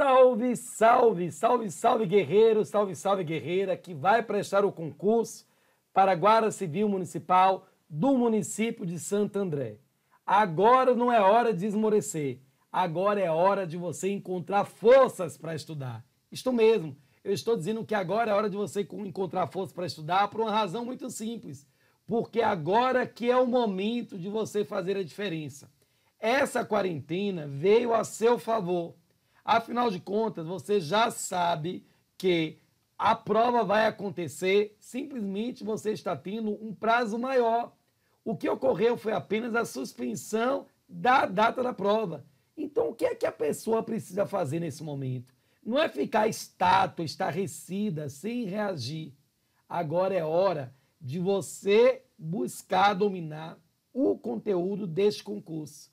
Salve, salve, salve, salve guerreiro, salve, salve guerreira que vai prestar o concurso para a Guarda Civil Municipal do município de Santo André. Agora não é hora de esmorecer, agora é hora de você encontrar forças para estudar. Isto mesmo, eu estou dizendo que agora é hora de você encontrar forças para estudar por uma razão muito simples, porque agora que é o momento de você fazer a diferença. Essa quarentena veio a seu favor Afinal de contas, você já sabe que a prova vai acontecer, simplesmente você está tendo um prazo maior. O que ocorreu foi apenas a suspensão da data da prova. Então, o que é que a pessoa precisa fazer nesse momento? Não é ficar estátua, estarrecida, sem reagir. Agora é hora de você buscar dominar o conteúdo deste concurso.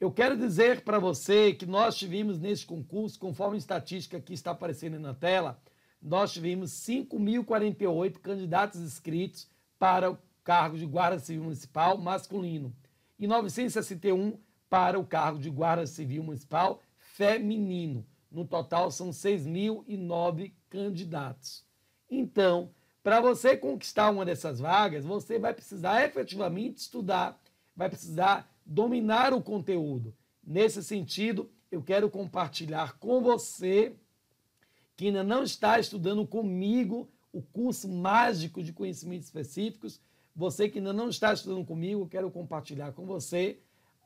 Eu quero dizer para você que nós tivemos neste concurso, conforme a estatística que está aparecendo na tela, nós tivemos 5.048 candidatos inscritos para o cargo de Guarda Civil Municipal masculino e 961 para o cargo de Guarda Civil Municipal feminino. No total são 6.009 candidatos. Então, para você conquistar uma dessas vagas, você vai precisar efetivamente estudar, vai precisar dominar o conteúdo. Nesse sentido, eu quero compartilhar com você que ainda não está estudando comigo o curso mágico de conhecimentos específicos. Você que ainda não está estudando comigo, eu quero compartilhar com você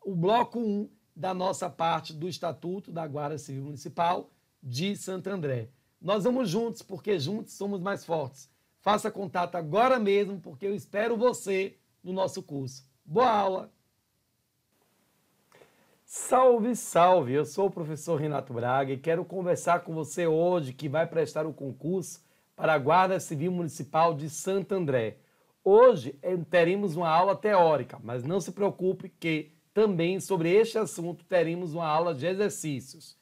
o bloco 1 da nossa parte do Estatuto da Guarda Civil Municipal de Santo André. Nós vamos juntos, porque juntos somos mais fortes. Faça contato agora mesmo, porque eu espero você no nosso curso. Boa aula! Salve, salve! Eu sou o professor Renato Braga e quero conversar com você hoje que vai prestar o concurso para a Guarda Civil Municipal de Santo André. Hoje eh, teremos uma aula teórica, mas não se preocupe que também sobre este assunto teremos uma aula de exercícios.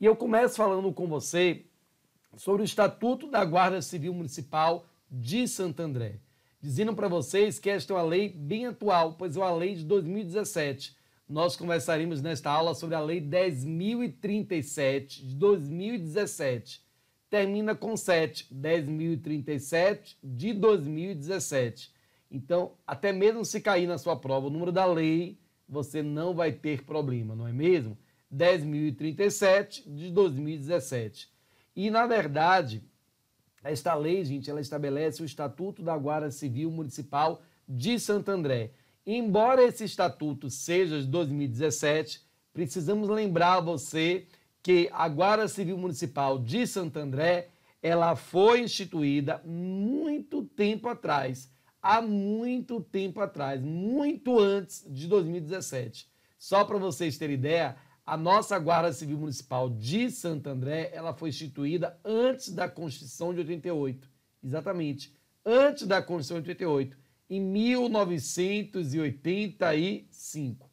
E eu começo falando com você sobre o Estatuto da Guarda Civil Municipal de Santo André, dizendo para vocês que esta é uma lei bem atual, pois é uma lei de 2017 nós conversaremos nesta aula sobre a Lei 10.037 de 2017. Termina com 7, 10.037 de 2017. Então, até mesmo se cair na sua prova o número da lei, você não vai ter problema, não é mesmo? 10.037 de 2017. E, na verdade, esta lei, gente, ela estabelece o Estatuto da Guarda Civil Municipal de Santo André. Embora esse estatuto seja de 2017, precisamos lembrar você que a Guarda Civil Municipal de Santo André, ela foi instituída muito tempo atrás, há muito tempo atrás, muito antes de 2017. Só para vocês terem ideia, a nossa Guarda Civil Municipal de Santo André, ela foi instituída antes da Constituição de 88. Exatamente, antes da Constituição de 88 em 1985.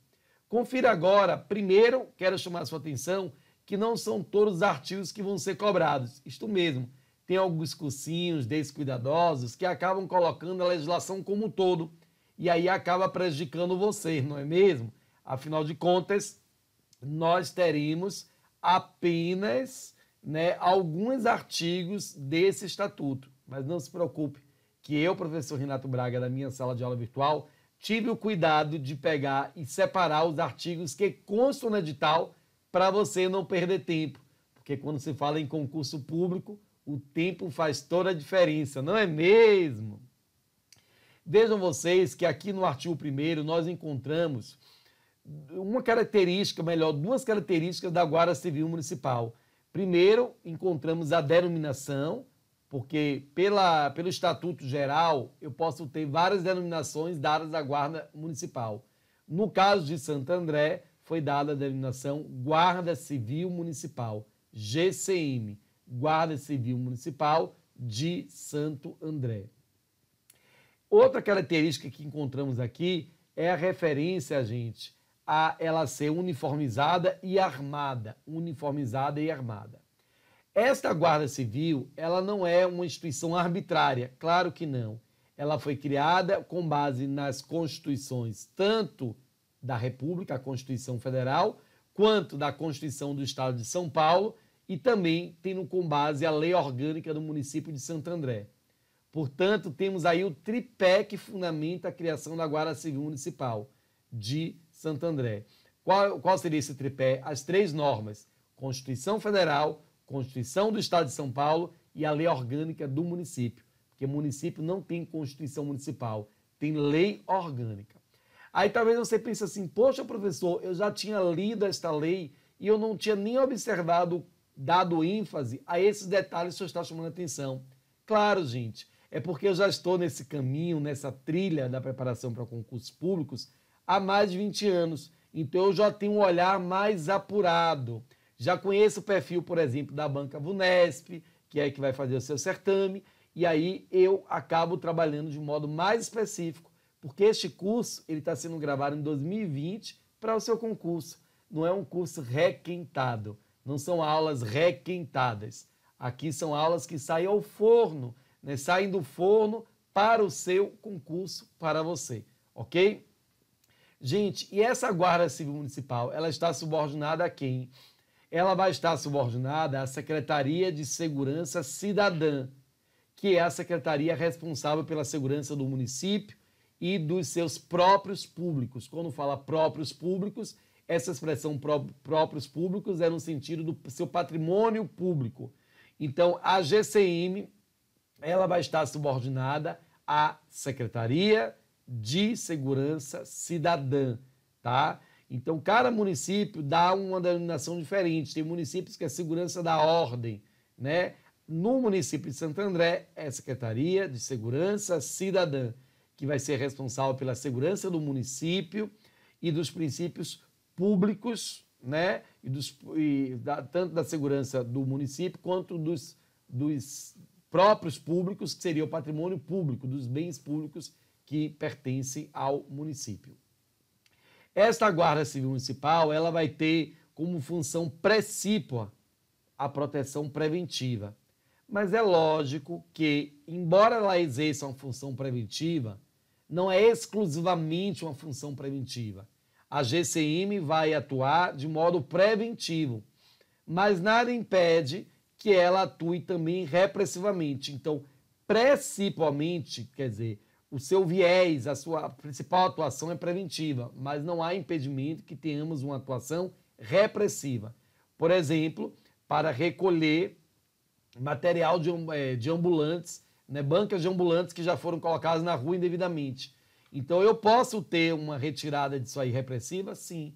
Confira agora. Primeiro, quero chamar sua atenção que não são todos os artigos que vão ser cobrados. Isto mesmo, tem alguns cursinhos descuidadosos que acabam colocando a legislação como um todo e aí acaba prejudicando você, não é mesmo? Afinal de contas, nós teremos apenas né, alguns artigos desse estatuto, mas não se preocupe, que eu, professor Renato Braga, da minha sala de aula virtual, tive o cuidado de pegar e separar os artigos que constam no edital para você não perder tempo. Porque quando se fala em concurso público, o tempo faz toda a diferença, não é mesmo? Vejam vocês que aqui no artigo 1 nós encontramos uma característica, melhor, duas características da Guarda Civil Municipal. Primeiro, encontramos a denominação, porque pela, pelo Estatuto Geral eu posso ter várias denominações dadas à Guarda Municipal. No caso de Santo André, foi dada a denominação Guarda Civil Municipal, GCM, Guarda Civil Municipal de Santo André. Outra característica que encontramos aqui é a referência, gente, a ela ser uniformizada e armada. Uniformizada e armada. Esta Guarda Civil, ela não é uma instituição arbitrária, claro que não. Ela foi criada com base nas constituições tanto da República, a Constituição Federal, quanto da Constituição do Estado de São Paulo e também tendo com base a Lei Orgânica do município de Santo André. Portanto, temos aí o tripé que fundamenta a criação da Guarda Civil Municipal de Santo André. Qual, qual seria esse tripé? As três normas: Constituição Federal, Constituição do Estado de São Paulo e a lei orgânica do município, porque município não tem Constituição Municipal, tem lei orgânica. Aí talvez você pense assim, poxa professor, eu já tinha lido esta lei e eu não tinha nem observado, dado ênfase a esses detalhes que o está chamando a atenção. Claro, gente, é porque eu já estou nesse caminho, nessa trilha da preparação para concursos públicos há mais de 20 anos. Então eu já tenho um olhar mais apurado. Já conheço o perfil, por exemplo, da banca Vunesp, que é que vai fazer o seu certame, e aí eu acabo trabalhando de um modo mais específico, porque este curso ele está sendo gravado em 2020 para o seu concurso. Não é um curso requentado, não são aulas requentadas. Aqui são aulas que saem ao forno, né? saem do forno para o seu concurso para você, ok? Gente, e essa Guarda Civil Municipal, ela está subordinada a quem? ela vai estar subordinada à Secretaria de Segurança Cidadã, que é a secretaria responsável pela segurança do município e dos seus próprios públicos. Quando fala próprios públicos, essa expressão pró próprios públicos é no sentido do seu patrimônio público. Então, a GCM ela vai estar subordinada à Secretaria de Segurança Cidadã, tá? Então, cada município dá uma denominação diferente. Tem municípios que é segurança da ordem, né? No município de Santo André é a Secretaria de Segurança Cidadã, que vai ser responsável pela segurança do município e dos princípios públicos, né? E dos, e da, tanto da segurança do município quanto dos, dos próprios públicos, que seria o patrimônio público, dos bens públicos que pertencem ao município. Esta Guarda Civil Municipal, ela vai ter como função precípua a proteção preventiva. Mas é lógico que, embora ela exerça uma função preventiva, não é exclusivamente uma função preventiva. A GCM vai atuar de modo preventivo, mas nada impede que ela atue também repressivamente. Então, principalmente, quer dizer, o seu viés, a sua principal atuação é preventiva, mas não há impedimento que tenhamos uma atuação repressiva. Por exemplo, para recolher material de, eh, de ambulantes, né, bancas de ambulantes que já foram colocadas na rua indevidamente. Então, eu posso ter uma retirada disso aí repressiva? Sim.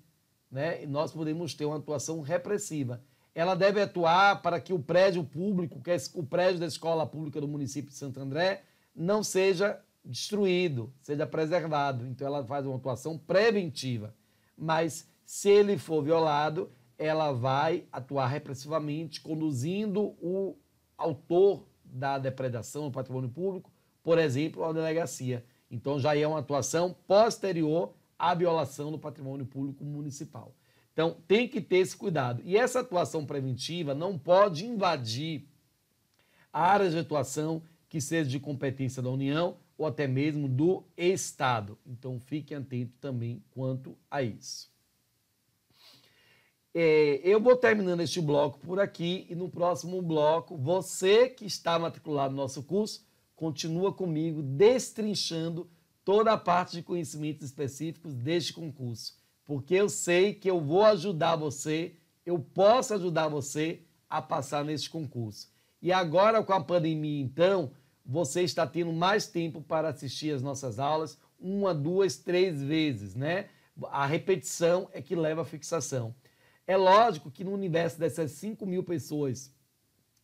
Né? Nós podemos ter uma atuação repressiva. Ela deve atuar para que o prédio público, que é o prédio da escola pública do município de Santo André, não seja destruído, seja preservado. Então ela faz uma atuação preventiva. Mas se ele for violado, ela vai atuar repressivamente, conduzindo o autor da depredação do patrimônio público, por exemplo, à delegacia. Então já é uma atuação posterior à violação do patrimônio público municipal. Então tem que ter esse cuidado. E essa atuação preventiva não pode invadir áreas de atuação que seja de competência da União ou até mesmo do Estado. Então fique atento também quanto a isso. É, eu vou terminando este bloco por aqui e no próximo bloco, você que está matriculado no nosso curso, continua comigo destrinchando toda a parte de conhecimentos específicos deste concurso, porque eu sei que eu vou ajudar você, eu posso ajudar você a passar neste concurso. E agora com a pandemia, então, você está tendo mais tempo para assistir as nossas aulas uma, duas, três vezes, né? A repetição é que leva à fixação. É lógico que no universo dessas 5 mil pessoas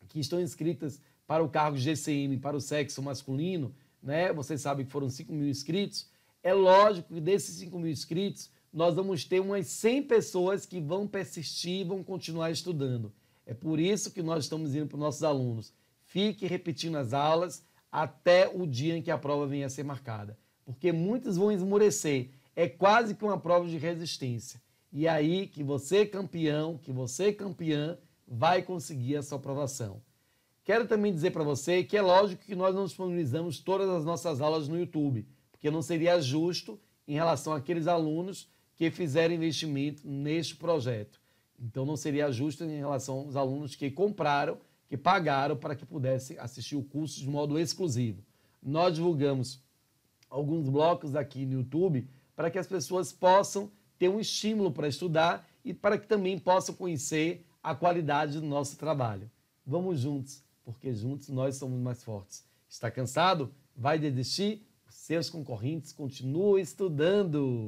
que estão inscritas para o cargo GCM, para o sexo masculino, né? Vocês sabem que foram 5 mil inscritos. É lógico que desses 5 mil inscritos, nós vamos ter umas 100 pessoas que vão persistir, vão continuar estudando. É por isso que nós estamos indo para os nossos alunos. Fique repetindo as aulas, até o dia em que a prova venha a ser marcada. Porque muitos vão esmorecer. É quase que uma prova de resistência. E aí que você, campeão, que você, campeã, vai conseguir a sua aprovação. Quero também dizer para você que é lógico que nós não disponibilizamos todas as nossas aulas no YouTube, porque não seria justo em relação àqueles alunos que fizeram investimento neste projeto. Então não seria justo em relação aos alunos que compraram que pagaram para que pudessem assistir o curso de modo exclusivo. Nós divulgamos alguns blocos aqui no YouTube para que as pessoas possam ter um estímulo para estudar e para que também possam conhecer a qualidade do nosso trabalho. Vamos juntos, porque juntos nós somos mais fortes. Está cansado? Vai desistir? Seus concorrentes continuam estudando.